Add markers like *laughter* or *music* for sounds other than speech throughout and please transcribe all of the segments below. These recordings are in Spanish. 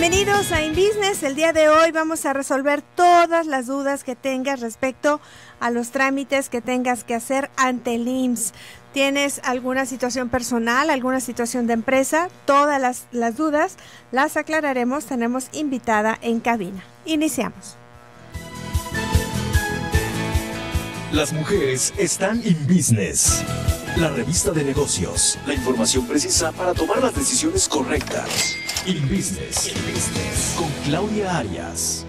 Bienvenidos a Business. El día de hoy vamos a resolver todas las dudas que tengas respecto a los trámites que tengas que hacer ante el IMSS. Tienes alguna situación personal, alguna situación de empresa, todas las, las dudas las aclararemos. Tenemos invitada en cabina. Iniciamos. Las mujeres están en business. La revista de negocios. La información precisa para tomar las decisiones correctas. In Business, Business. con Claudia Arias.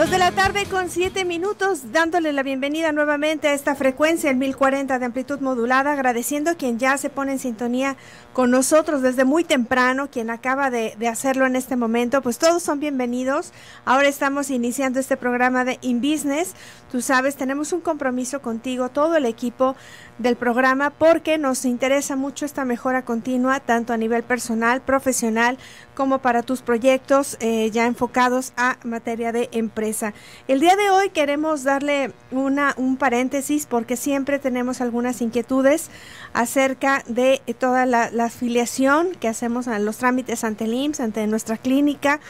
Dos de la tarde con siete minutos, dándole la bienvenida nuevamente a esta frecuencia, el 1040 de amplitud modulada, agradeciendo a quien ya se pone en sintonía con nosotros desde muy temprano, quien acaba de, de hacerlo en este momento, pues todos son bienvenidos. Ahora estamos iniciando este programa de In Business. Tú sabes, tenemos un compromiso contigo, todo el equipo del programa porque nos interesa mucho esta mejora continua, tanto a nivel personal, profesional, como para tus proyectos eh, ya enfocados a materia de empresa. El día de hoy queremos darle una, un paréntesis porque siempre tenemos algunas inquietudes acerca de toda la, la afiliación que hacemos a los trámites ante el IMSS, ante nuestra clínica,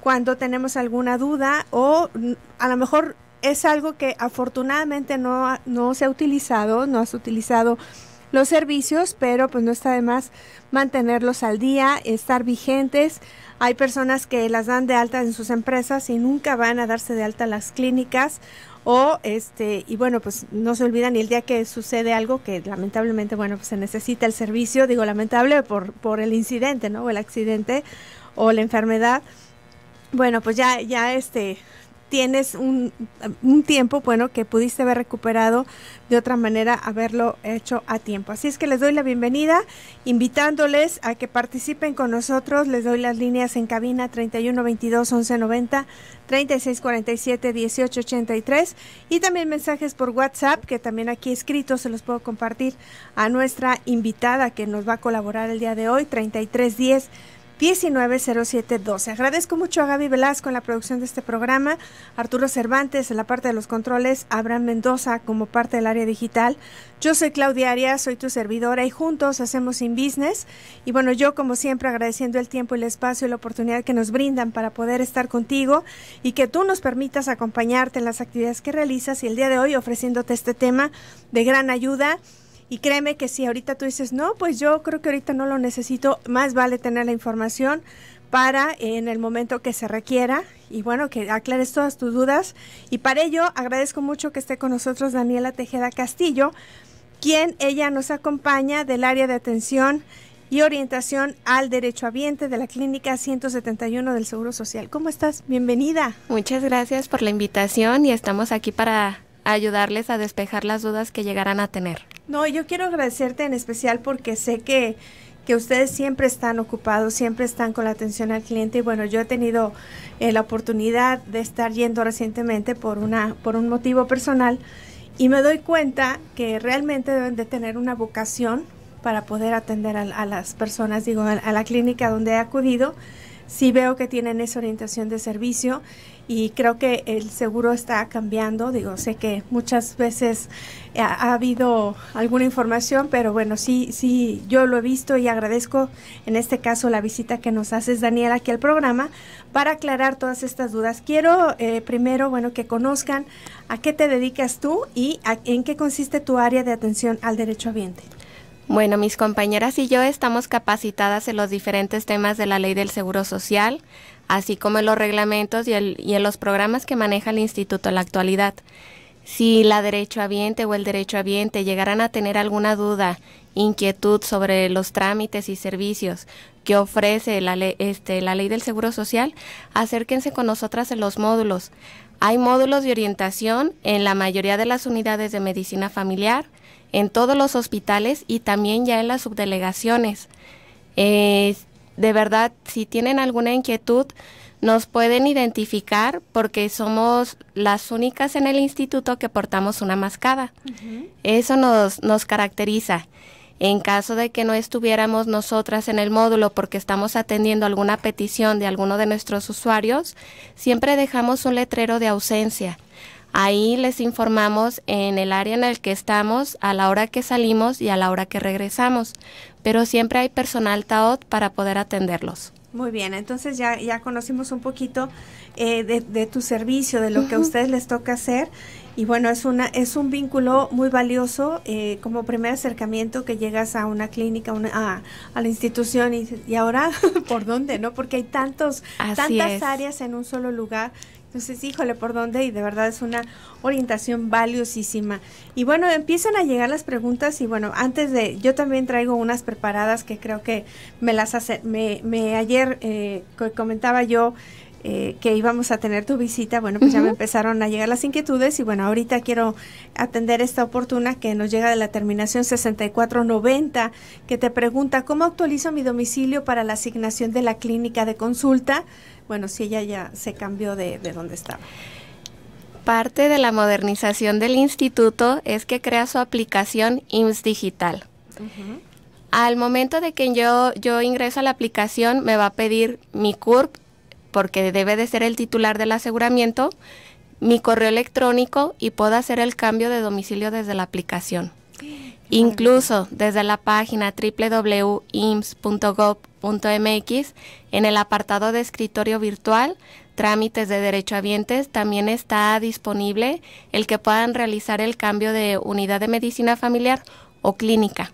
cuando tenemos alguna duda o a lo mejor es algo que afortunadamente no, no se ha utilizado, no has utilizado los servicios, pero pues no está de más mantenerlos al día, estar vigentes. Hay personas que las dan de alta en sus empresas y nunca van a darse de alta las clínicas o este y bueno, pues no se olvida ni el día que sucede algo que lamentablemente bueno, pues se necesita el servicio, digo lamentable por por el incidente, ¿no? o el accidente o la enfermedad. Bueno, pues ya ya este tienes un, tiempo, bueno, que pudiste haber recuperado de otra manera, haberlo hecho a tiempo. Así es que les doy la bienvenida, invitándoles a que participen con nosotros. Les doy las líneas en cabina 3122-1190-3647-1883. y también mensajes por WhatsApp, que también aquí escrito se los puedo compartir a nuestra invitada que nos va a colaborar el día de hoy, 3310. 12 Agradezco mucho a Gaby Velasco en la producción de este programa, Arturo Cervantes en la parte de los controles, Abraham Mendoza como parte del área digital. Yo soy Claudia Arias, soy tu servidora y juntos hacemos sin Business. Y bueno, yo como siempre agradeciendo el tiempo, el espacio y la oportunidad que nos brindan para poder estar contigo y que tú nos permitas acompañarte en las actividades que realizas y el día de hoy ofreciéndote este tema de gran ayuda. Y créeme que si ahorita tú dices, no, pues yo creo que ahorita no lo necesito, más vale tener la información para en el momento que se requiera y bueno, que aclares todas tus dudas. Y para ello agradezco mucho que esté con nosotros Daniela Tejeda Castillo, quien ella nos acompaña del área de atención y orientación al derecho ambiente de la Clínica 171 del Seguro Social. ¿Cómo estás? Bienvenida. Muchas gracias por la invitación y estamos aquí para ayudarles a despejar las dudas que llegarán a tener. No, yo quiero agradecerte en especial porque sé que, ustedes siempre están ocupados, siempre están con la atención al cliente y bueno, yo he tenido eh, la oportunidad de estar yendo recientemente por, una, por un motivo personal y me doy cuenta que realmente deben de tener una vocación para poder atender a, las personas, digo, a la clínica donde he acudido sí veo que tienen esa orientación de servicio y creo que el seguro está cambiando. Digo, sé que muchas veces eh, ha, habido alguna información, pero bueno, sí, sí, yo lo he visto y agradezco en este caso la visita que nos haces, Daniel, aquí al programa para aclarar todas estas dudas. Quiero eh, primero, bueno, que conozcan a qué te dedicas tú y en qué consiste tu área de atención al derecho ambiente. Bueno, mis compañeras y yo estamos capacitadas en los diferentes temas de la ley del Seguro Social, así como en los reglamentos y, en los programas que maneja el instituto en la actualidad. Si la derechohabiente o el derechohabiente llegarán a tener alguna duda, inquietud sobre los trámites y servicios que ofrece la, este, la ley del Seguro Social, acérquense con nosotras en los módulos. Hay módulos de orientación en la mayoría de las unidades de medicina familiar, en todos los hospitales y también ya en las subdelegaciones. Eh, de verdad, si tienen alguna inquietud, nos pueden identificar porque somos las únicas en el instituto que portamos una mascada. Eso nos, nos caracteriza. En caso de que no estuviéramos nosotras en el módulo porque estamos atendiendo alguna petición de alguno de nuestros usuarios, siempre dejamos un letrero de ausencia. Ahí les informamos en el área en el que estamos, a la hora que salimos y a la hora que regresamos. Pero siempre hay personal TAOT para poder atenderlos. Muy bien, entonces ya, ya conocimos un poquito eh, de, tu servicio, de lo que a ustedes les toca hacer. Y bueno, es, una, es un vínculo muy valioso eh, como primer acercamiento que llegas a una clínica, una, a, la institución y, ahora, *laughs* ¿por dónde? ¿No? Porque hay tantos, tantas áreas en un solo lugar entonces, híjole, ¿por dónde? Y de verdad es una orientación valiosísima. Y bueno, empiezan a llegar las preguntas y bueno, antes de, yo también traigo unas preparadas que creo que me las hace, me, ayer eh, comentaba yo eh, que íbamos a tener tu visita, bueno, pues ya me empezaron a llegar las inquietudes y bueno, ahorita quiero atender esta oportuna que nos llega de la terminación 6490, que te pregunta, ¿cómo actualizo mi domicilio para la asignación de la clínica de consulta? Bueno, si ella ya se cambió de, de donde estaba. Parte de la modernización del instituto es que crea su aplicación IMSS Digital. Al momento de que yo, yo ingreso a la aplicación, me va a pedir mi CURP, porque debe de ser el titular del aseguramiento, mi correo electrónico y puedo hacer el cambio de domicilio desde la aplicación. Incluso desde la página www.ims.gov .mx, en el apartado de escritorio virtual, trámites de derechohabientes, también está disponible el que puedan realizar el cambio de unidad de medicina familiar o clínica,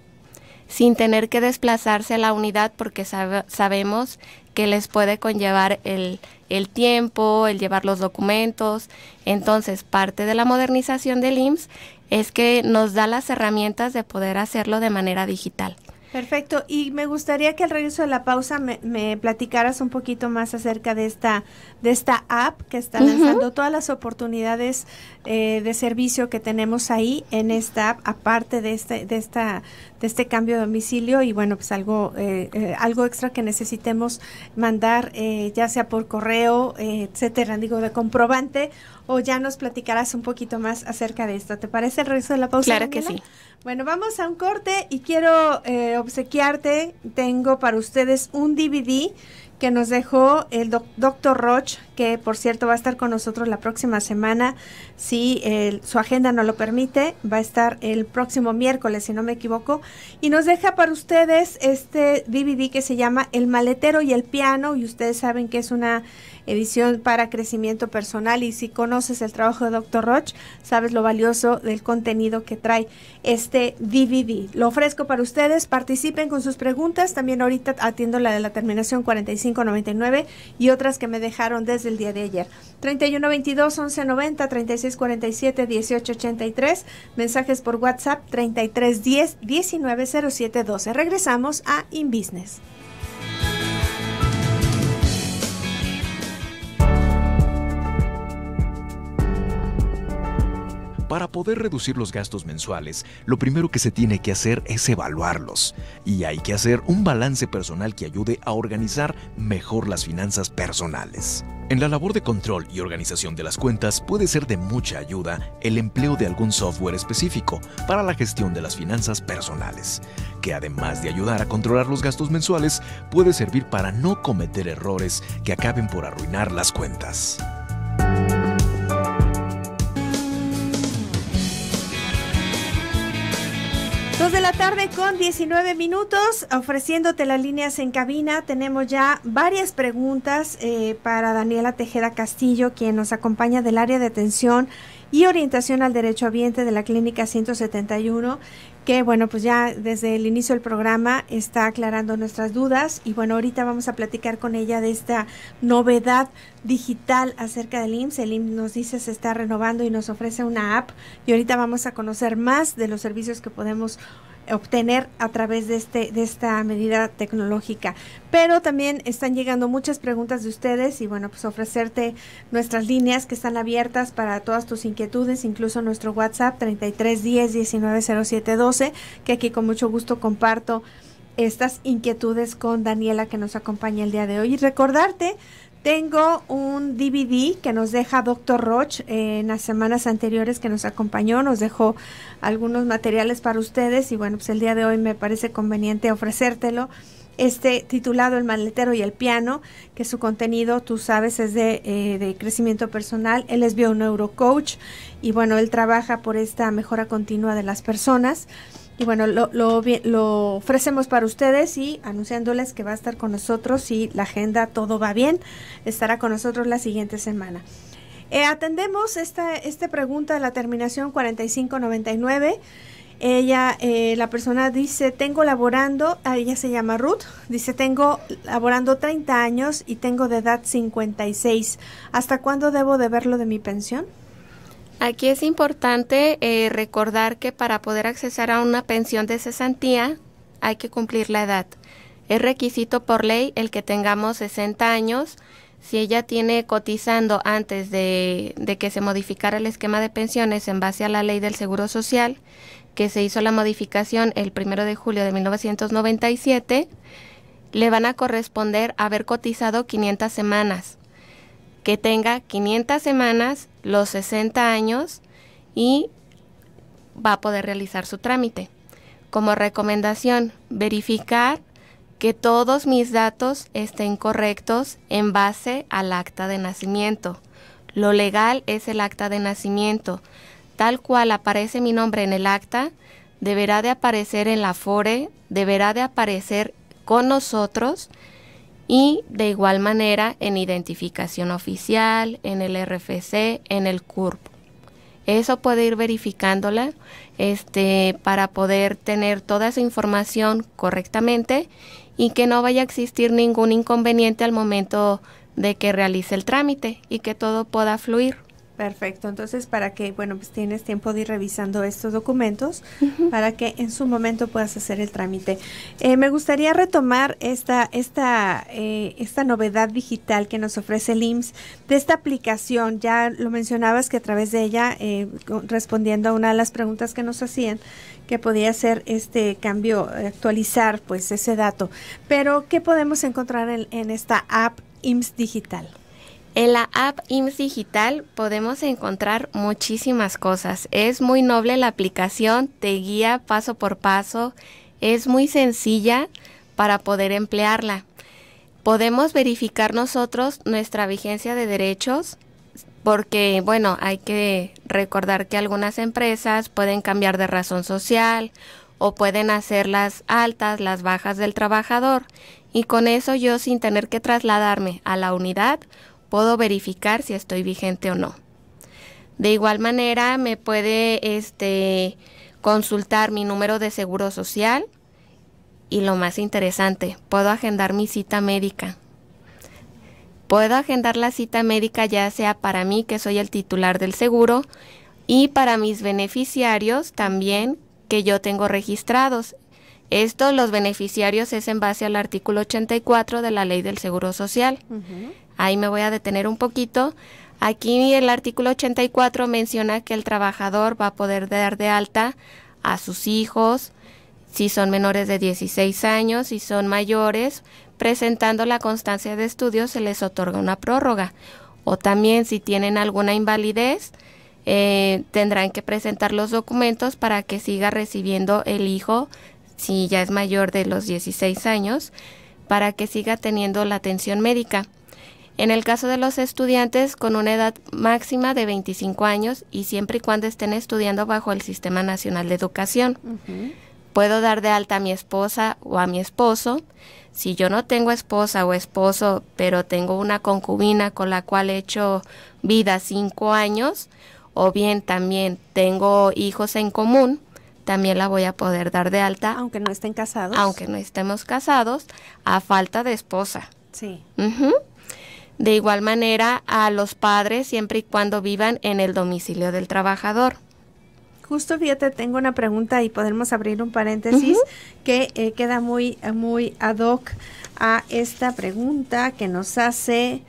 sin tener que desplazarse a la unidad porque sabemos que les puede conllevar el, el tiempo, el llevar los documentos. Entonces, parte de la modernización del IMSS es que nos da las herramientas de poder hacerlo de manera digital. Perfecto, y me gustaría que al regreso de la pausa me, me platicaras un poquito más acerca de esta de esta app que está lanzando todas las oportunidades eh, de servicio que tenemos ahí en esta app, aparte de este, de esta, de este cambio de domicilio y bueno, pues algo, eh, eh, algo extra que necesitemos mandar, ya sea por correo, etcétera, digo, de comprobante, o ya nos platicarás un poquito más acerca de esto. ¿Te parece el resto de la pausa? Claro que sí. Bueno, vamos a un corte y quiero obsequiarte, tengo para ustedes un DVD que nos dejó el doctor Roch, que por cierto va a estar con nosotros la próxima semana, si su agenda no lo permite, va a estar el próximo miércoles, si no me equivoco, y nos deja para ustedes este DVD que se llama El maletero y el piano, y ustedes saben que es una edición para crecimiento personal. Y si conoces el trabajo de Dr. Roche, sabes lo valioso del contenido que trae este DVD. Lo ofrezco para ustedes. Participen con sus preguntas. También ahorita atiendo la de la terminación 4599 y otras que me dejaron desde el día de ayer. 3122 1190 3647 1883. Mensajes por WhatsApp 3310 190712. Regresamos a InBusiness. Para poder reducir los gastos mensuales, lo primero que se tiene que hacer es evaluarlos y hay que hacer un balance personal que ayude a organizar mejor las finanzas personales. En la labor de control y organización de las cuentas puede ser de mucha ayuda el empleo de algún software específico para la gestión de las finanzas personales, que además de ayudar a controlar los gastos mensuales, puede servir para no cometer errores que acaben por arruinar las cuentas. Dos de la tarde con 19 minutos, ofreciéndote las líneas en cabina. Tenemos ya varias preguntas eh, para Daniela Tejeda Castillo, quien nos acompaña del área de atención y orientación al derecho ambiente de la Clínica 171 que bueno, pues ya desde el inicio del programa está aclarando nuestras dudas y bueno, ahorita vamos a platicar con ella de esta novedad digital acerca del IMSS. El IMSS nos dice se está renovando y nos ofrece una app y ahorita vamos a conocer más de los servicios que podemos obtener a través de, este, de esta medida tecnológica. Pero también están llegando muchas preguntas de ustedes y bueno, pues ofrecerte nuestras líneas que están abiertas para todas tus inquietudes, incluso nuestro WhatsApp 3310 190712, que aquí con mucho gusto comparto estas inquietudes con Daniela que nos acompaña el día de hoy. Y recordarte tengo un DVD que nos deja Dr. Roche en las semanas anteriores que nos acompañó, nos dejó algunos materiales para ustedes y bueno, pues el día de hoy me parece conveniente ofrecértelo. Este titulado El maletero y el piano, que su contenido, tú sabes, es de, eh, de crecimiento personal. Él es Neurocoach y bueno, él trabaja por esta mejora continua de las personas. Y bueno, lo, lo, ofrecemos para ustedes y anunciándoles que va a estar con nosotros y la agenda todo va bien, estará con nosotros la siguiente semana. Eh, atendemos esta, pregunta de la terminación 4599. Ella, eh, la persona dice, tengo laborando, ah, ella se llama Ruth, dice, tengo laborando 30 años y tengo de edad 56. ¿Hasta cuándo debo de verlo de mi pensión? Aquí es importante eh, recordar que para poder accesar a una pensión de cesantía hay que cumplir la edad. Es requisito por ley el que tengamos 60 años. Si ella tiene cotizando antes de, que se modificara el esquema de pensiones en base a la ley del Seguro Social, que se hizo la modificación el 1 de julio de 1997, le van a corresponder haber cotizado 500 semanas que tenga 500 semanas, los 60 años y va a poder realizar su trámite. Como recomendación, verificar que todos mis datos estén correctos en base al acta de nacimiento. Lo legal es el acta de nacimiento. Tal cual aparece mi nombre en el acta, deberá de aparecer en la FORE, deberá de aparecer con nosotros y de igual manera en identificación oficial, en el RFC, en el CURP. Eso puede ir verificándola este, para poder tener toda esa información correctamente y que no vaya a existir ningún inconveniente al momento de que realice el trámite y que todo pueda fluir. Perfecto, entonces para que, bueno, pues tienes tiempo de ir revisando estos documentos para que en su momento puedas hacer el trámite. Eh, me gustaría retomar esta, esta, eh, esta novedad digital que nos ofrece el IMSS de esta aplicación. Ya lo mencionabas que a través de ella, eh, respondiendo a una de las preguntas que nos hacían, que podía hacer este cambio, actualizar pues ese dato. Pero, ¿qué podemos encontrar en, en esta app IMSS Digital? En la app IMSS Digital podemos encontrar muchísimas cosas. Es muy noble la aplicación, te guía paso por paso, es muy sencilla para poder emplearla. Podemos verificar nosotros nuestra vigencia de derechos porque, bueno, hay que recordar que algunas empresas pueden cambiar de razón social o pueden hacer las altas, las bajas del trabajador y con eso yo sin tener que trasladarme a la unidad Puedo verificar si estoy vigente o no. De igual manera, me puede este, consultar mi número de seguro social y lo más interesante, puedo agendar mi cita médica. Puedo agendar la cita médica ya sea para mí, que soy el titular del seguro, y para mis beneficiarios también que yo tengo registrados. Esto, los beneficiarios, es en base al artículo 84 de la Ley del Seguro Social. Ahí me voy a detener un poquito. Aquí el artículo 84 menciona que el trabajador va a poder dar de alta a sus hijos si son menores de 16 años, si son mayores, presentando la constancia de estudios se les otorga una prórroga. O también si tienen alguna invalidez, eh, tendrán que presentar los documentos para que siga recibiendo el hijo, si ya es mayor de los 16 años, para que siga teniendo la atención médica. En el caso de los estudiantes, con una edad máxima de 25 años y siempre y cuando estén estudiando bajo el Sistema Nacional de Educación. Puedo dar de alta a mi esposa o a mi esposo. Si yo no tengo esposa o esposo, pero tengo una concubina con la cual he hecho vida cinco años, o bien también tengo hijos en común, también la voy a poder dar de alta. Aunque no estén casados. Aunque no estemos casados, a falta de esposa. Sí. De igual manera a los padres siempre y cuando vivan en el domicilio del trabajador. Justo, fíjate, tengo una pregunta y podemos abrir un paréntesis que eh, queda muy, muy ad hoc a esta pregunta que nos hace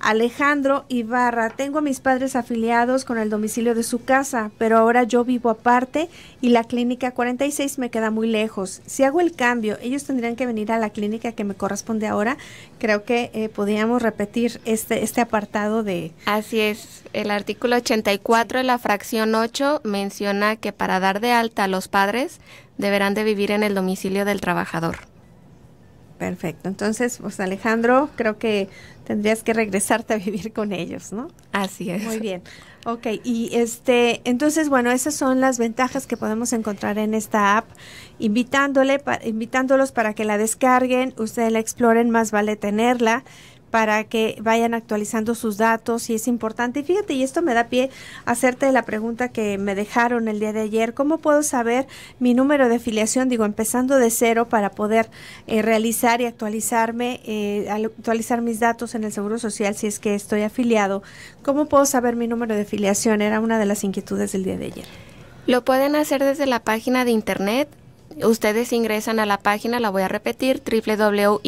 Alejandro Ibarra, tengo a mis padres afiliados con el domicilio de su casa, pero ahora yo vivo aparte y la clínica 46 me queda muy lejos. Si hago el cambio, ellos tendrían que venir a la clínica que me corresponde ahora. Creo que eh, podríamos repetir este, este apartado de... Así es, el artículo 84 de la fracción 8 menciona que para dar de alta a los padres deberán de vivir en el domicilio del trabajador. Perfecto. Entonces, pues Alejandro, creo que tendrías que regresarte a vivir con ellos, ¿no? Así es. Muy bien. Ok, y este, entonces, bueno, esas son las ventajas que podemos encontrar en esta app, invitándole, invitándolos para que la descarguen, ustedes la exploren, más vale tenerla, para que vayan actualizando sus datos y es importante. Y fíjate, y esto me da pie a hacerte la pregunta que me dejaron el día de ayer. ¿Cómo puedo saber mi número de afiliación? Digo, empezando de cero para poder eh, realizar y actualizarme, eh, actualizar mis datos en el Seguro Social si es que estoy afiliado. ¿Cómo puedo saber mi número de afiliación? Era una de las inquietudes del día de ayer. Lo pueden hacer desde la página de internet Ustedes ingresan a la página, la voy a repetir, www.imps.gov.mx.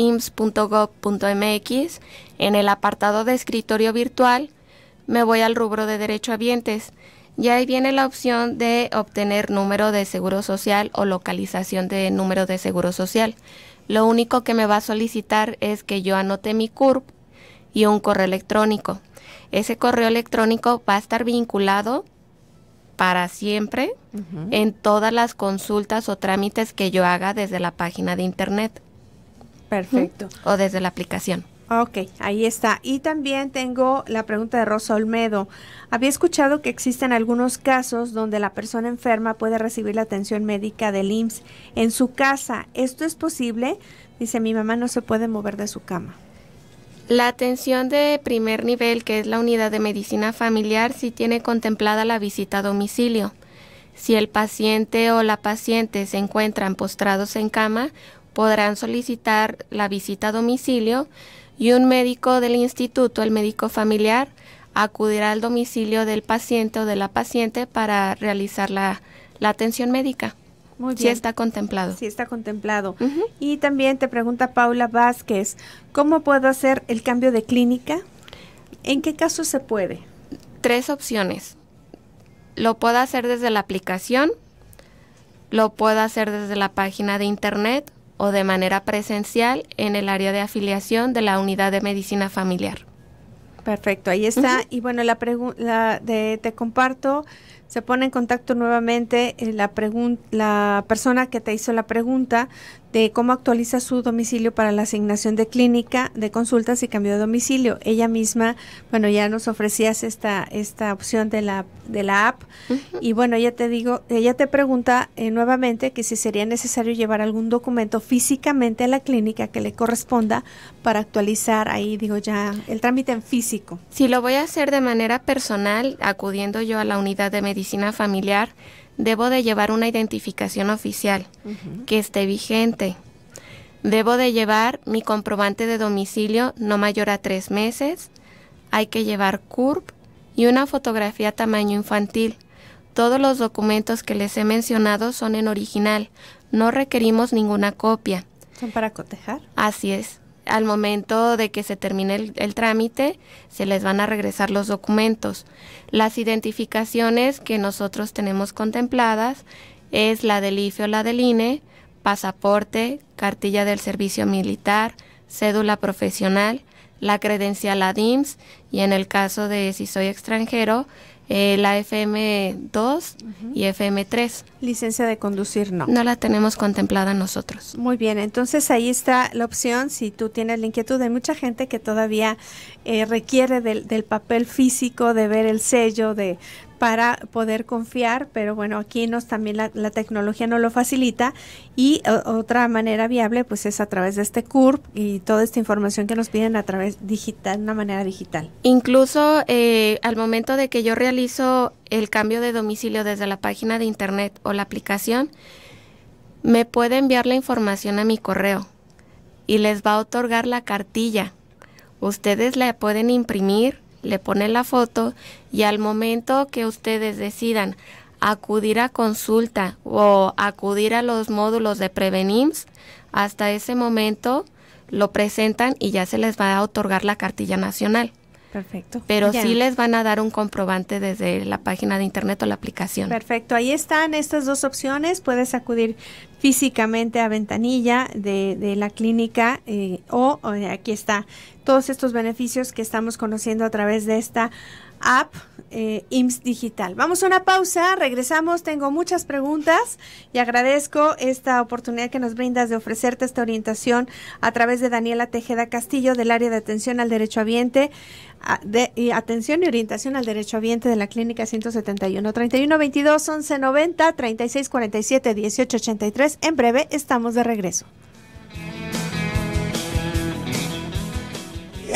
En el apartado de escritorio virtual me voy al rubro de derecho a vientes y ahí viene la opción de obtener número de seguro social o localización de número de seguro social. Lo único que me va a solicitar es que yo anote mi CURP y un correo electrónico. Ese correo electrónico va a estar vinculado para siempre en todas las consultas o trámites que yo haga desde la página de internet. Perfecto. O desde la aplicación. Ok, ahí está. Y también tengo la pregunta de Rosa Olmedo. Había escuchado que existen algunos casos donde la persona enferma puede recibir la atención médica del IMSS en su casa. ¿Esto es posible? Dice, mi mamá no se puede mover de su cama. La atención de primer nivel, que es la unidad de medicina familiar, sí tiene contemplada la visita a domicilio. Si el paciente o la paciente se encuentran postrados en cama, podrán solicitar la visita a domicilio y un médico del instituto, el médico familiar, acudirá al domicilio del paciente o de la paciente para realizar la, la atención médica. Sí está contemplado. Sí está contemplado. Y también te pregunta Paula Vázquez, ¿cómo puedo hacer el cambio de clínica? ¿En qué caso se puede? Tres opciones. Lo puedo hacer desde la aplicación, lo puedo hacer desde la página de internet o de manera presencial en el área de afiliación de la unidad de medicina familiar. Perfecto, ahí está. Y bueno, la, pregunta te comparto se pone en contacto nuevamente eh, la, la persona que te hizo la pregunta de cómo actualiza su domicilio para la asignación de clínica, de consultas y cambio de domicilio. Ella misma, bueno, ya nos ofrecías esta, esta opción de la, de la app y bueno, ya te digo, ella te pregunta eh, nuevamente que si sería necesario llevar algún documento físicamente a la clínica que le corresponda para actualizar ahí, digo ya, el trámite en físico. Si lo voy a hacer de manera personal, acudiendo yo a la unidad de medicina, familiar, debo de llevar una identificación oficial que esté vigente. Debo de llevar mi comprobante de domicilio no mayor a tres meses. Hay que llevar CURP y una fotografía tamaño infantil. Todos los documentos que les he mencionado son en original. No requerimos ninguna copia. ¿Son para cotejar? Así es al momento de que se termine el, trámite, se les van a regresar los documentos. Las identificaciones que nosotros tenemos contempladas es la del IFE o la del INE, pasaporte, cartilla del servicio militar, cédula profesional, la credencial ADIMS y en el caso de si soy extranjero, eh, la FM2 y FM3. Licencia de conducir no. No la tenemos contemplada nosotros. Muy bien, entonces ahí está la opción si tú tienes la inquietud. de mucha gente que todavía eh, requiere del papel físico, de ver el sello, de para poder confiar, pero bueno, aquí nos también la, tecnología no lo facilita y otra manera viable pues es a través de este CURP y toda esta información que nos piden a través digital, una manera digital. Incluso eh, al momento de que yo realizo el cambio de domicilio desde la página de internet o la aplicación, me puede enviar la información a mi correo y les va a otorgar la cartilla. Ustedes la pueden imprimir le pone la foto y al momento que ustedes decidan acudir a consulta o acudir a los módulos de Prevenims, hasta ese momento lo presentan y ya se les va a otorgar la cartilla nacional. Perfecto. Pero sí les van a dar un comprobante desde la página de internet o la aplicación. Perfecto. Ahí están estas dos opciones. Puedes acudir físicamente a Ventanilla de, la clínica eh, o, aquí está todos estos beneficios que estamos conociendo a través de esta app eh, IMSS Digital. Vamos a una pausa, regresamos, tengo muchas preguntas y agradezco esta oportunidad que nos brindas de ofrecerte esta orientación a través de Daniela Tejeda Castillo del área de atención al derecho ambiente. atención y orientación al derecho ambiente de la clínica 171 31 22 11 90 36 47 18 83 en breve estamos de regreso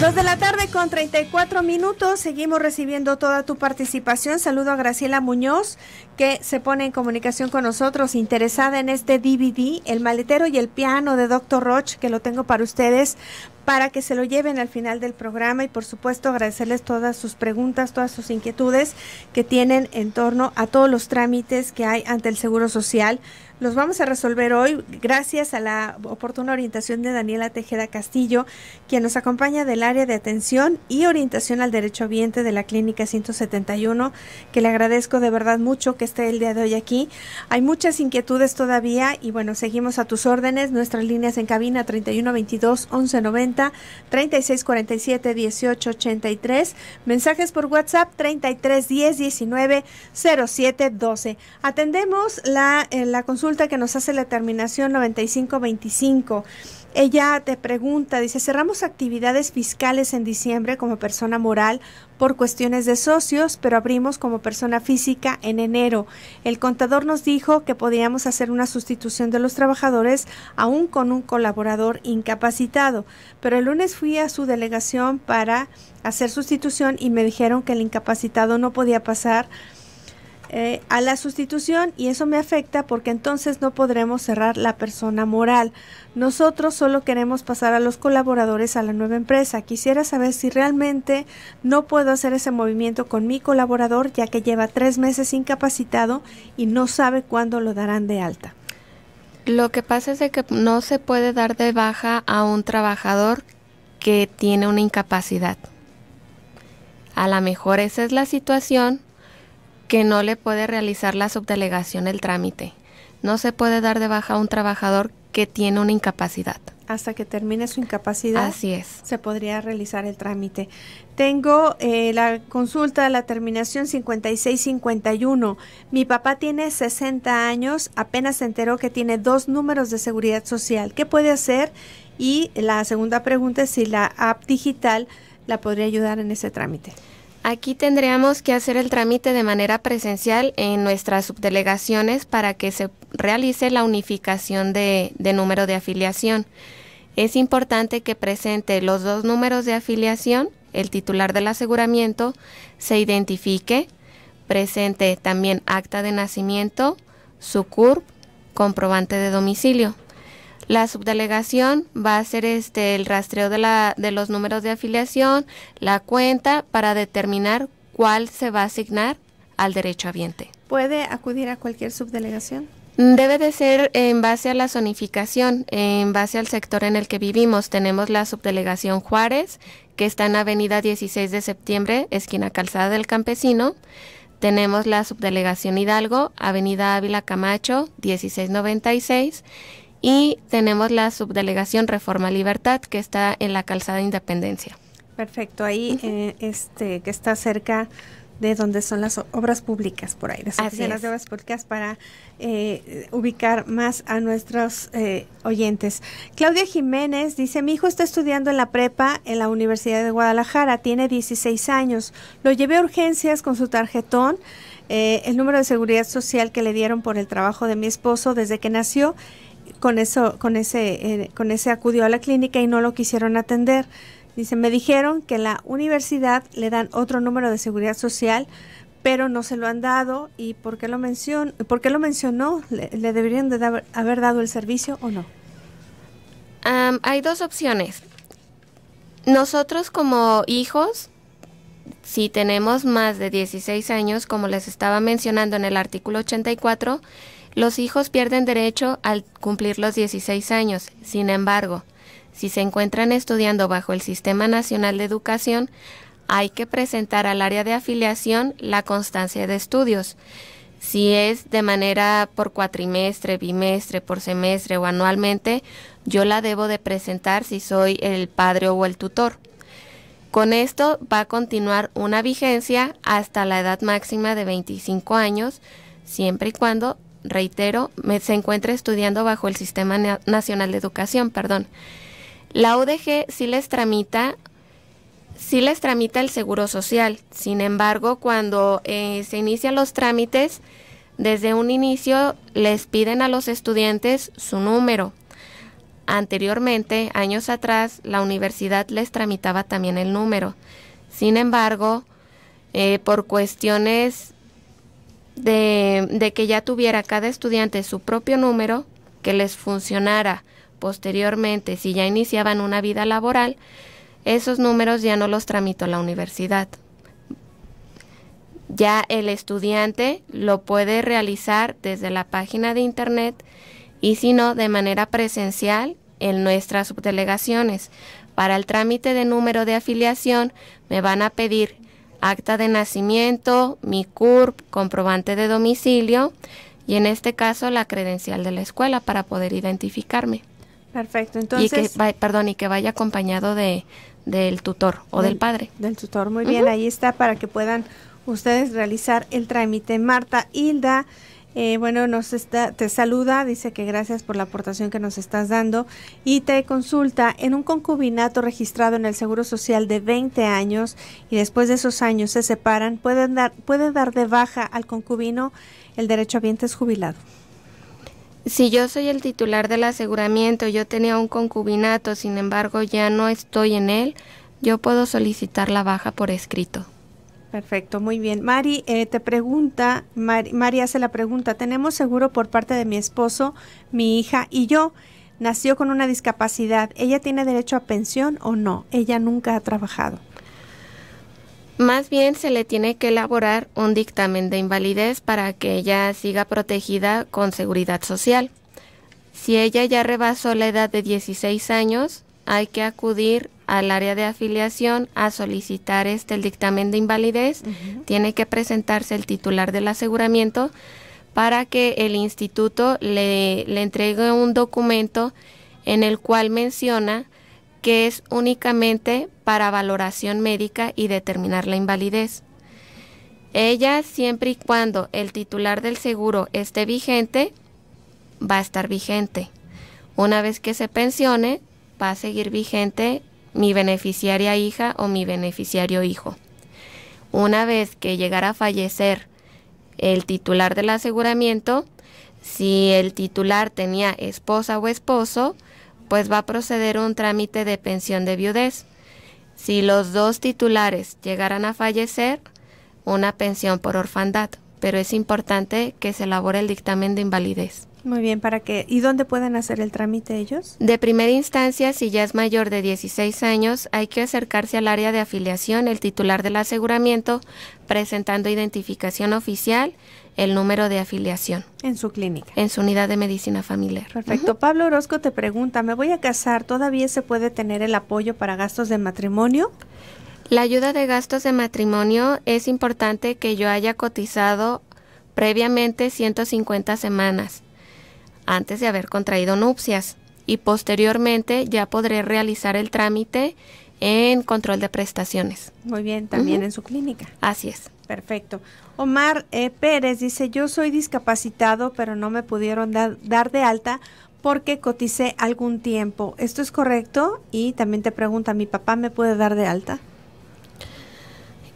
2 de la tarde con 34 minutos. Seguimos recibiendo toda tu participación. Saludo a Graciela Muñoz, que se pone en comunicación con nosotros, interesada en este DVD, El maletero y el piano de Dr. Roche, que lo tengo para ustedes, para que se lo lleven al final del programa. Y por supuesto, agradecerles todas sus preguntas, todas sus inquietudes que tienen en torno a todos los trámites que hay ante el Seguro Social los vamos a resolver hoy gracias a la oportuna orientación de Daniela Tejeda Castillo, quien nos acompaña del área de atención y orientación al derecho ambiente de la Clínica 171, que le agradezco de verdad mucho que esté el día de hoy aquí. Hay muchas inquietudes todavía y bueno, seguimos a tus órdenes. Nuestras líneas en cabina 3122-1190, 3647-1883, mensajes por WhatsApp 3310 19 Atendemos la, atendemos eh, la consulta que nos hace la terminación 9525. Ella te pregunta, dice, cerramos actividades fiscales en diciembre como persona moral por cuestiones de socios, pero abrimos como persona física en enero. El contador nos dijo que podíamos hacer una sustitución de los trabajadores aún con un colaborador incapacitado, pero el lunes fui a su delegación para hacer sustitución y me dijeron que el incapacitado no podía pasar eh, a la sustitución y eso me afecta porque entonces no podremos cerrar la persona moral. Nosotros solo queremos pasar a los colaboradores a la nueva empresa. Quisiera saber si realmente no puedo hacer ese movimiento con mi colaborador ya que lleva tres meses incapacitado y no sabe cuándo lo darán de alta. Lo que pasa es que no se puede dar de baja a un trabajador que tiene una incapacidad. A lo mejor esa es la situación que no le puede realizar la subdelegación el trámite. No se puede dar de baja a un trabajador que tiene una incapacidad. Hasta que termine su incapacidad. Así es. Se podría realizar el trámite. Tengo eh, la consulta de la terminación 5651. Mi papá tiene 60 años, apenas se enteró que tiene dos números de seguridad social. ¿Qué puede hacer? Y la segunda pregunta es si la app digital la podría ayudar en ese trámite. Aquí tendríamos que hacer el trámite de manera presencial en nuestras subdelegaciones para que se realice la unificación de, número de afiliación. Es importante que presente los dos números de afiliación, el titular del aseguramiento se identifique, presente también acta de nacimiento, su CURP, comprobante de domicilio. La subdelegación va a ser este el rastreo de la de los números de afiliación, la cuenta para determinar cuál se va a asignar al derecho habiente ¿Puede acudir a cualquier subdelegación? Debe de ser en base a la zonificación, en base al sector en el que vivimos. Tenemos la subdelegación Juárez, que está en Avenida 16 de Septiembre, esquina Calzada del Campesino. Tenemos la subdelegación Hidalgo, Avenida Ávila Camacho, 1696 y tenemos la subdelegación Reforma Libertad que está en la calzada Independencia. Perfecto, ahí eh, este que está cerca de donde son las obras públicas por ahí, las Así obras públicas para eh, ubicar más a nuestros eh, oyentes. Claudia Jiménez dice, mi hijo está estudiando en la prepa en la Universidad de Guadalajara, tiene 16 años, lo llevé a urgencias con su tarjetón, el número de seguridad social que le dieron por el trabajo de mi esposo desde que nació con eso, con ese, eh, con ese acudió a la clínica y no lo quisieron atender. Dice, me dijeron que la universidad le dan otro número de seguridad social, pero no se lo han dado. ¿Y por qué lo, por qué lo mencionó? ¿Le, deberían de haber dado el servicio o no? hay dos opciones. Nosotros como hijos, si tenemos más de 16 años, como les estaba mencionando en el artículo 84, los hijos pierden derecho al cumplir los 16 años. Sin embargo, si se encuentran estudiando bajo el Sistema Nacional de Educación, hay que presentar al área de afiliación la constancia de estudios. Si es de manera por cuatrimestre, bimestre, por semestre o anualmente, yo la debo de presentar si soy el padre o el tutor. Con esto va a continuar una vigencia hasta la edad máxima de 25 años, siempre y cuando reitero, se encuentra estudiando bajo el Sistema Nacional de Educación, perdón. La UDG sí les tramita sí les tramita el seguro social. Sin embargo, cuando eh, se inician los trámites, desde un inicio les piden a los estudiantes su número. Anteriormente, años atrás, la universidad les tramitaba también el número. Sin embargo, eh, por cuestiones de, que ya tuviera cada estudiante su propio número que les funcionara posteriormente si ya iniciaban una vida laboral, esos números ya no los tramitó la universidad. Ya el estudiante lo puede realizar desde la página de internet y si no, de manera presencial en nuestras subdelegaciones. Para el trámite de número de afiliación me van a pedir acta de nacimiento, mi CURP, comprobante de domicilio y en este caso la credencial de la escuela para poder identificarme. Perfecto, entonces... que, perdón, y que vaya acompañado de, del tutor o del, padre. Del tutor, muy bien, ahí está para que puedan ustedes realizar el trámite. Marta, Hilda, eh, bueno, nos está, te saluda, dice que gracias por la aportación que nos estás dando y te consulta en un concubinato registrado en el Seguro Social de 20 años y después de esos años se separan, ¿pueden dar, ¿puede dar de baja al concubino el derecho a vientes jubilado? Si yo soy el titular del aseguramiento, yo tenía un concubinato, sin embargo ya no estoy en él, yo puedo solicitar la baja por escrito. Perfecto, muy bien. Mari, eh, te pregunta, hace la pregunta, tenemos seguro por parte de mi esposo, mi hija y yo. Nació con una discapacidad. ¿Ella tiene derecho a pensión o no? Ella nunca ha trabajado. Más bien se le tiene que elaborar un dictamen de invalidez para que ella siga protegida con seguridad social. Si ella ya rebasó la edad de 16 años, hay que acudir al área de afiliación a solicitar este el dictamen de invalidez, tiene que presentarse el titular del aseguramiento para que el instituto le, le entregue un documento en el cual menciona que es únicamente para valoración médica y determinar la invalidez. Ella, siempre y cuando el titular del seguro esté vigente, va a estar vigente. Una vez que se pensione, va a seguir vigente mi beneficiaria hija o mi beneficiario hijo. Una vez que llegara a fallecer el titular del aseguramiento, si el titular tenía esposa o esposo, pues va a proceder un trámite de pensión de viudez. Si los dos titulares llegaran a fallecer, una pensión por orfandad, pero es importante que se elabore el dictamen de invalidez. Muy bien, para qué ¿y dónde pueden hacer el trámite ellos? De primera instancia, si ya es mayor de 16 años, hay que acercarse al área de afiliación, el titular del aseguramiento, presentando identificación oficial, el número de afiliación. En su clínica. En su unidad de medicina familiar. Perfecto. Pablo Orozco te pregunta, ¿me voy a casar? ¿Todavía se puede tener el apoyo para gastos de matrimonio? La ayuda de gastos de matrimonio es importante que yo haya cotizado previamente 150 semanas antes de haber contraído nupcias y posteriormente ya podré realizar el trámite en control de prestaciones. Muy bien, también en su clínica. Así es. Perfecto. Omar eh, Pérez dice, yo soy discapacitado, pero no me pudieron dar de alta porque coticé algún tiempo. ¿Esto es correcto? Y también te pregunta, ¿mi papá me puede dar de alta?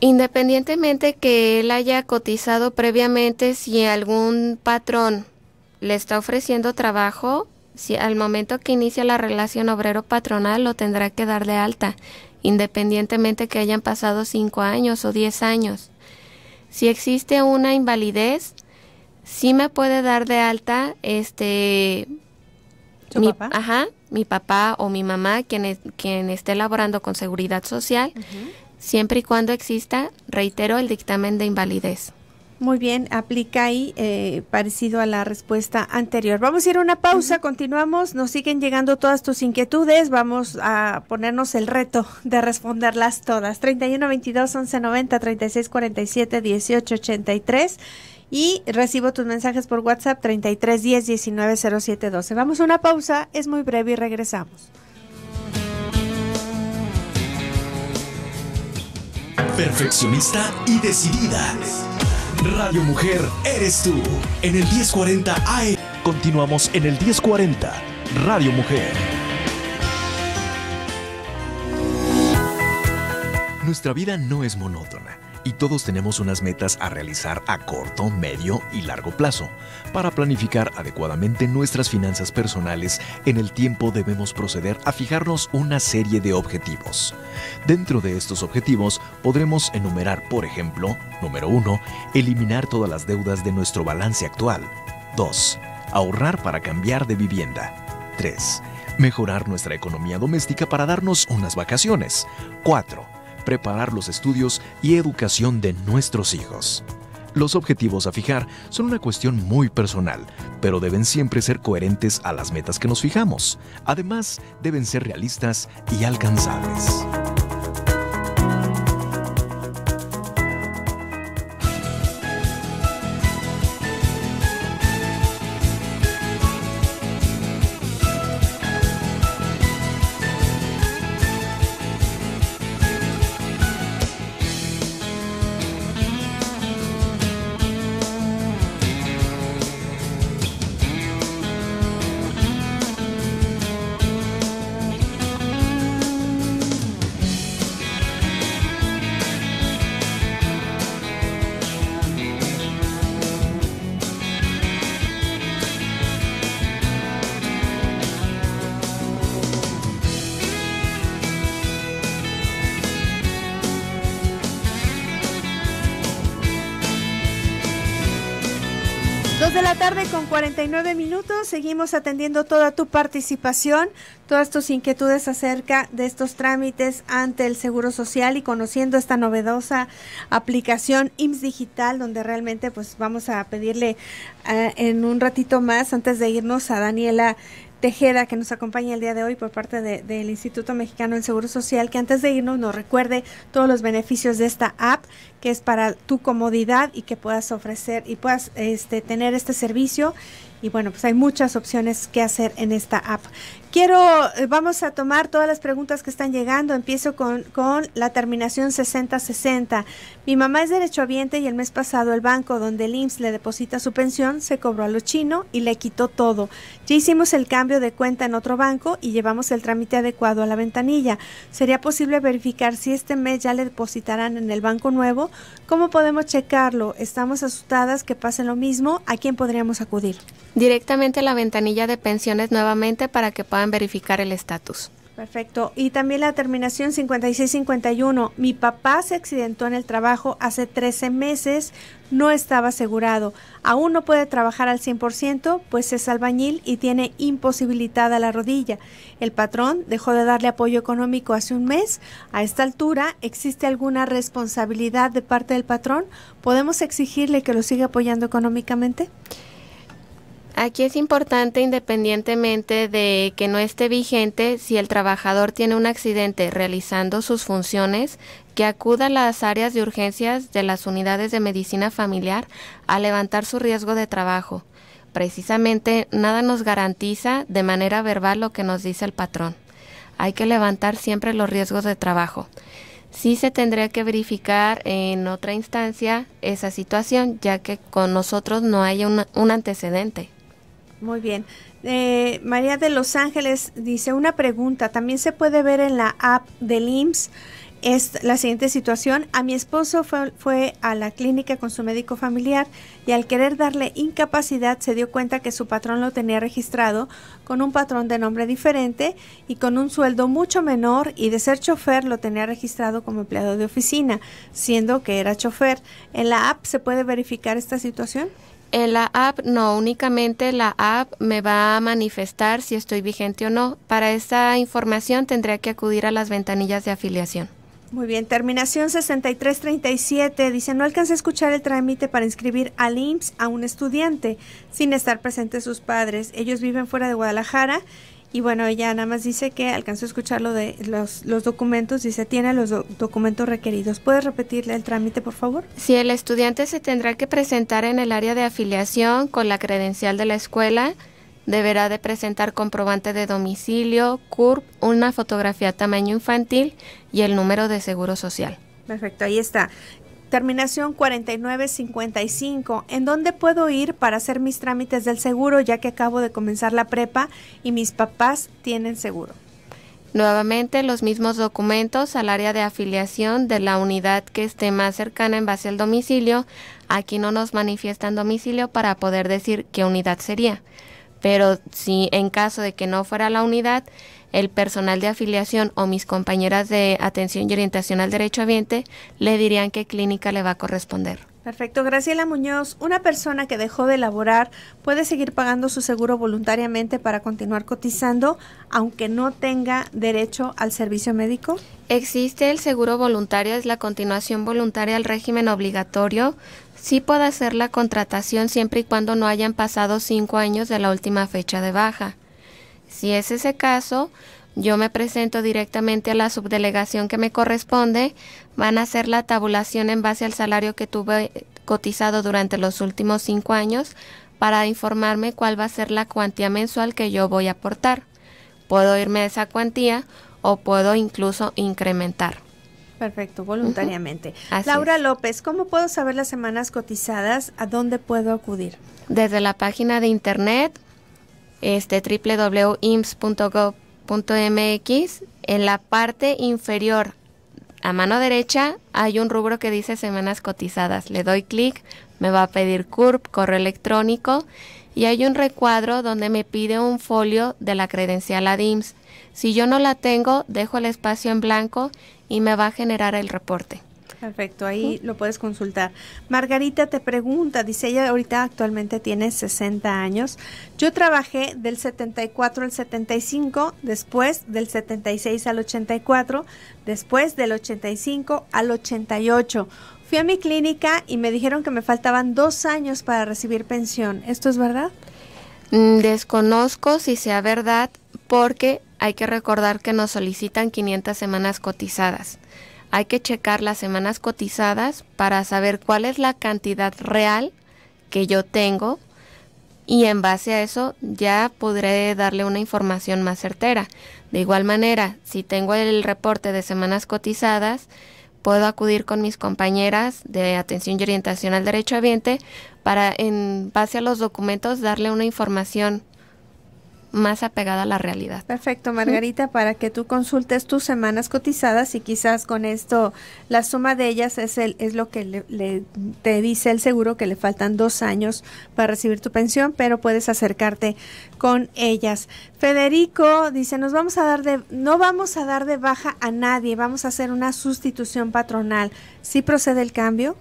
Independientemente que él haya cotizado previamente, si algún patrón le está ofreciendo trabajo, si al momento que inicia la relación obrero-patronal lo tendrá que dar de alta, independientemente que hayan pasado cinco años o diez años. Si existe una invalidez, sí me puede dar de alta este mi papá? mi papá o mi mamá quien, quien esté laborando con seguridad social, siempre y cuando exista, reitero, el dictamen de invalidez. Muy bien, aplica ahí eh, parecido a la respuesta anterior. Vamos a ir a una pausa, continuamos, nos siguen llegando todas tus inquietudes, vamos a ponernos el reto de responderlas todas. 31 22 11 90 36 47 18 83 y recibo tus mensajes por WhatsApp 33 10 19 07 12. Vamos a una pausa, es muy breve y regresamos. Perfeccionista y decidida. Radio Mujer eres tú. En el 1040 AE. Continuamos en el 1040 Radio Mujer. Nuestra vida no es monótona y todos tenemos unas metas a realizar a corto, medio y largo plazo. Para planificar adecuadamente nuestras finanzas personales, en el tiempo debemos proceder a fijarnos una serie de objetivos. Dentro de estos objetivos podremos enumerar, por ejemplo, número 1, eliminar todas las deudas de nuestro balance actual. 2. Ahorrar para cambiar de vivienda. 3. Mejorar nuestra economía doméstica para darnos unas vacaciones. 4 preparar los estudios y educación de nuestros hijos. Los objetivos a fijar son una cuestión muy personal, pero deben siempre ser coherentes a las metas que nos fijamos. Además, deben ser realistas y alcanzables. de la tarde con 49 minutos. Seguimos atendiendo toda tu participación, todas tus inquietudes acerca de estos trámites ante el Seguro Social y conociendo esta novedosa aplicación IMSS Digital, donde realmente pues vamos a pedirle eh, en un ratito más, antes de irnos a Daniela Tejeda, que nos acompaña el día de hoy por parte del Instituto Mexicano del Seguro Social, que antes de irnos nos recuerde todos los beneficios de esta app, que es para tu comodidad y que puedas ofrecer y puedas este, tener este servicio y bueno, pues hay muchas opciones que hacer en esta app. Quiero, eh, vamos a tomar todas las preguntas que están llegando. Empiezo con, con la terminación 6060. Mi mamá es derechohabiente y el mes pasado el banco donde el IMSS le deposita su pensión se cobró a lo chino y le quitó todo. Ya hicimos el cambio de cuenta en otro banco y llevamos el trámite adecuado a la ventanilla. ¿Sería posible verificar si este mes ya le depositarán en el banco nuevo? ¿Cómo podemos checarlo? Estamos asustadas que pase lo mismo. ¿A quién podríamos acudir? directamente a la ventanilla de pensiones nuevamente para que puedan verificar el estatus. Perfecto. Y también la terminación 5651. Mi papá se accidentó en el trabajo hace 13 meses, no estaba asegurado. Aún no puede trabajar al 100%, pues es albañil y tiene imposibilitada la rodilla. El patrón dejó de darle apoyo económico hace un mes. A esta altura, ¿existe alguna responsabilidad de parte del patrón? ¿Podemos exigirle que lo siga apoyando económicamente? Aquí es importante, independientemente de que no esté vigente, si el trabajador tiene un accidente realizando sus funciones, que acuda a las áreas de urgencias de las unidades de medicina familiar a levantar su riesgo de trabajo. Precisamente, nada nos garantiza de manera verbal lo que nos dice el patrón. Hay que levantar siempre los riesgos de trabajo. Sí se tendría que verificar en otra instancia esa situación, ya que con nosotros no hay un antecedente. Muy bien. Eh, María de Los Ángeles dice una pregunta. También se puede ver en la app del IMSS es la siguiente situación. A mi esposo fue, a la clínica con su médico familiar y al querer darle incapacidad se dio cuenta que su patrón lo tenía registrado con un patrón de nombre diferente y con un sueldo mucho menor y de ser chofer lo tenía registrado como empleado de oficina, siendo que era chofer. ¿En la app se puede verificar esta situación? en la app no, únicamente la app me va a manifestar si estoy vigente o no. Para esa información tendría que acudir a las ventanillas de afiliación. Muy bien, terminación 6337 dice, no alcancé a escuchar el trámite para inscribir al IMSS a un estudiante sin estar presentes sus padres. Ellos viven fuera de Guadalajara y bueno, ella nada más dice que alcanzó a escuchar lo de los, los documentos, dice, tiene los documentos requeridos. ¿Puedes repetirle el trámite, por favor? Si el estudiante se tendrá que presentar en el área de afiliación con la credencial de la escuela, deberá de presentar comprobante de domicilio, CURP, una fotografía tamaño infantil y el número de seguro social. Perfecto, ahí está terminación 4955, ¿en dónde puedo ir para hacer mis trámites del seguro ya que acabo de comenzar la prepa y mis papás tienen seguro? Nuevamente los mismos documentos al área de afiliación de la unidad que esté más cercana en base al domicilio. Aquí no nos manifiestan domicilio para poder decir qué unidad sería. Pero si en caso de que no fuera la unidad, el personal de afiliación o mis compañeras de atención y orientación al derecho ambiente le dirían qué clínica le va a corresponder. Perfecto, Graciela Muñoz. Una persona que dejó de laborar puede seguir pagando su seguro voluntariamente para continuar cotizando, aunque no tenga derecho al servicio médico. Existe el seguro voluntario, es la continuación voluntaria al régimen obligatorio. Sí puede hacer la contratación siempre y cuando no hayan pasado cinco años de la última fecha de baja. Si es ese caso, yo me presento directamente a la subdelegación que me corresponde. Van a hacer la tabulación en base al salario que tuve cotizado durante los últimos cinco años para informarme cuál va a ser la cuantía mensual que yo voy a aportar. Puedo irme a esa cuantía o puedo incluso incrementar. Perfecto, voluntariamente. Laura López, ¿cómo puedo saber las semanas cotizadas? ¿A dónde puedo acudir? Desde la página de internet este www.imps.gov.mx, en la parte inferior a mano derecha hay un rubro que dice semanas cotizadas. Le doy clic, me va a pedir CURP, correo electrónico, y hay un recuadro donde me pide un folio de la credencial ADIMS. Si yo no la tengo, dejo el espacio en blanco y me va a generar el reporte. Perfecto, ahí lo puedes consultar. Margarita te pregunta, dice ella ahorita actualmente tiene 60 años. Yo trabajé del 74 al 75, después del 76 al 84, después del 85 al 88. Fui a mi clínica y me dijeron que me faltaban dos años para recibir pensión. ¿Esto es verdad? Mm, desconozco si sea verdad porque hay que recordar que nos solicitan 500 semanas cotizadas hay que checar las semanas cotizadas para saber cuál es la cantidad real que yo tengo y en base a eso ya podré darle una información más certera. De igual manera, si tengo el reporte de semanas cotizadas, puedo acudir con mis compañeras de atención y orientación al derecho ambiente para en base a los documentos darle una información más apegada a la realidad. Perfecto, Margarita, para que tú consultes tus semanas cotizadas y quizás con esto la suma de ellas es, el, es lo que le, te dice el seguro que le faltan dos años para recibir tu pensión, pero puedes acercarte con ellas. Federico dice, nos vamos a dar de, no vamos a dar de baja a nadie, vamos a hacer una sustitución patronal. si procede el cambio?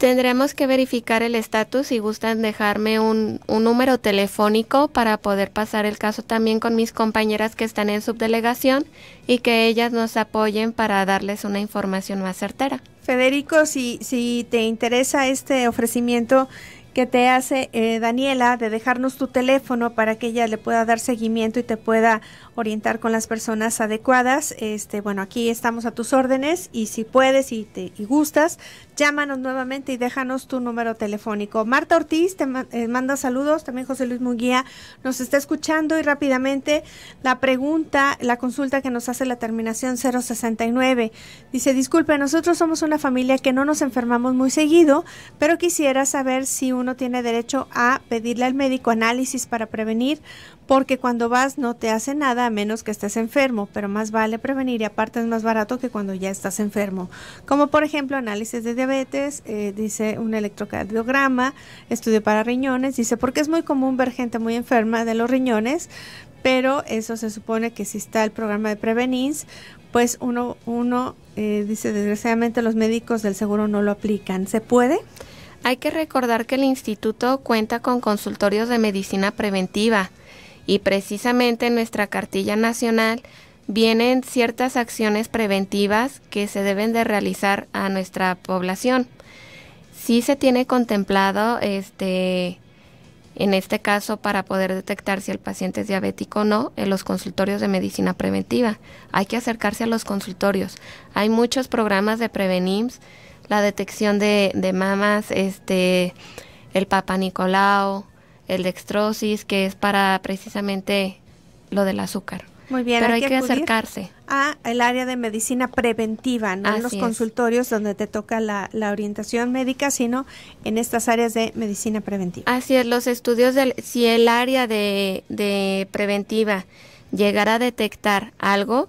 Tendremos que verificar el estatus si gustan dejarme un, un, número telefónico para poder pasar el caso también con mis compañeras que están en subdelegación y que ellas nos apoyen para darles una información más certera. Federico, si, si te interesa este ofrecimiento, que te hace eh, Daniela de dejarnos tu teléfono para que ella le pueda dar seguimiento y te pueda orientar con las personas adecuadas. Este, bueno, aquí estamos a tus órdenes y si puedes y te y gustas, llámanos nuevamente y déjanos tu número telefónico. Marta Ortiz te eh, manda saludos, también José Luis Muguía nos está escuchando y rápidamente la pregunta, la consulta que nos hace la terminación 069. Dice, disculpe, nosotros somos una familia que no nos enfermamos muy seguido, pero quisiera saber si uno tiene derecho a pedirle al médico análisis para prevenir porque cuando vas no te hace nada a menos que estés enfermo, pero más vale prevenir y aparte es más barato que cuando ya estás enfermo. Como por ejemplo análisis de diabetes, eh, dice un electrocardiograma, estudio para riñones, dice porque es muy común ver gente muy enferma de los riñones, pero eso se supone que si está el programa de Prevenins, pues uno, eh, dice desgraciadamente los médicos del seguro no lo aplican. ¿Se puede? Hay que recordar que el instituto cuenta con consultorios de medicina preventiva y precisamente en nuestra cartilla nacional vienen ciertas acciones preventivas que se deben de realizar a nuestra población. Sí se tiene contemplado este en este caso para poder detectar si el paciente es diabético o no en los consultorios de medicina preventiva. Hay que acercarse a los consultorios. Hay muchos programas de Prevenims, la detección de, de mamas, este, el Papa Nicolau, el dextrosis, que es para precisamente lo del azúcar. Muy bien. Pero hay, que, acercarse. A el área de medicina preventiva, no en los consultorios donde te toca la, la, orientación médica, sino en estas áreas de medicina preventiva. Así es, los estudios, del, si el área de, de preventiva llegara a detectar algo,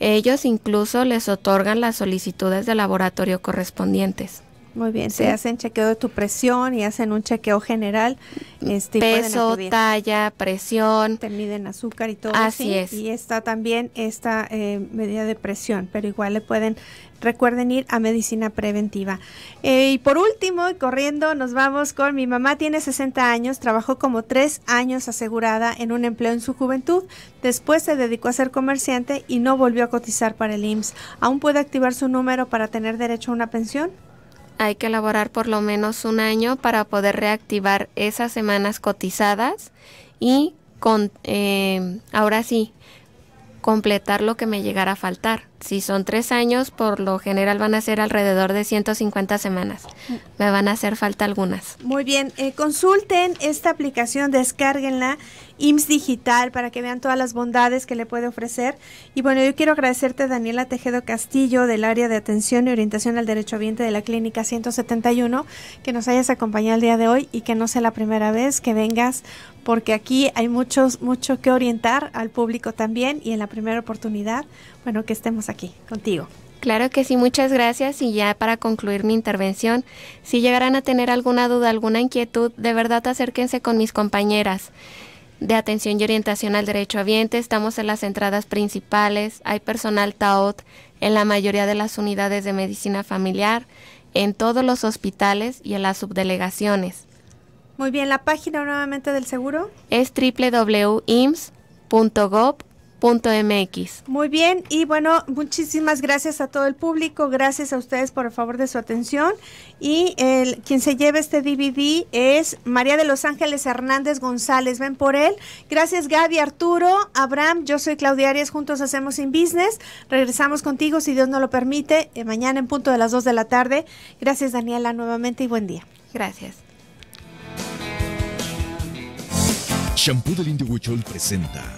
ellos incluso les otorgan las solicitudes de laboratorio correspondientes. Muy bien, se hacen chequeo de tu presión y hacen un chequeo general. Este, Peso, talla, presión. Te miden azúcar y todo. Así, es. Y está también esta eh, medida de presión, pero igual le pueden, recuerden ir a medicina preventiva. Eh, y por último, corriendo, nos vamos con mi mamá tiene 60 años, trabajó como tres años asegurada en un empleo en su juventud, después se dedicó a ser comerciante y no volvió a cotizar para el IMSS. ¿Aún puede activar su número para tener derecho a una pensión? hay que elaborar por lo menos un año para poder reactivar esas semanas cotizadas y con, eh, ahora sí, completar lo que me llegara a faltar. Si son tres años, por lo general van a ser alrededor de 150 semanas. Me van a hacer falta algunas. Muy bien, eh, consulten esta aplicación, descárguenla, IMSS Digital, para que vean todas las bondades que le puede ofrecer. Y bueno, yo quiero agradecerte, Daniela Tejedo Castillo, del área de atención y orientación al derecho ambiente de la Clínica 171, que nos hayas acompañado el día de hoy y que no sea la primera vez que vengas porque aquí hay muchos, mucho que orientar al público también y en la primera oportunidad, bueno, que estemos aquí contigo. Claro que sí, muchas gracias. Y ya para concluir mi intervención, si llegarán a tener alguna duda, alguna inquietud, de verdad acérquense con mis compañeras de atención y orientación al derecho ambiente. Estamos en las entradas principales, hay personal TAOT en la mayoría de las unidades de medicina familiar, en todos los hospitales y en las subdelegaciones. Muy bien, la página nuevamente del seguro es www.ims.gov.mx. Muy bien, y bueno, muchísimas gracias a todo el público, gracias a ustedes por el favor de su atención. Y el, quien se lleva este DVD es María de los Ángeles Hernández González, ven por él. Gracias Gaby, Arturo, Abraham, yo soy Claudia Arias, juntos hacemos In Business. Regresamos contigo, si Dios no lo permite, eh, mañana en punto de las 2 de la tarde. Gracias Daniela nuevamente y buen día. Gracias. Shampoo del Indio Huichol presenta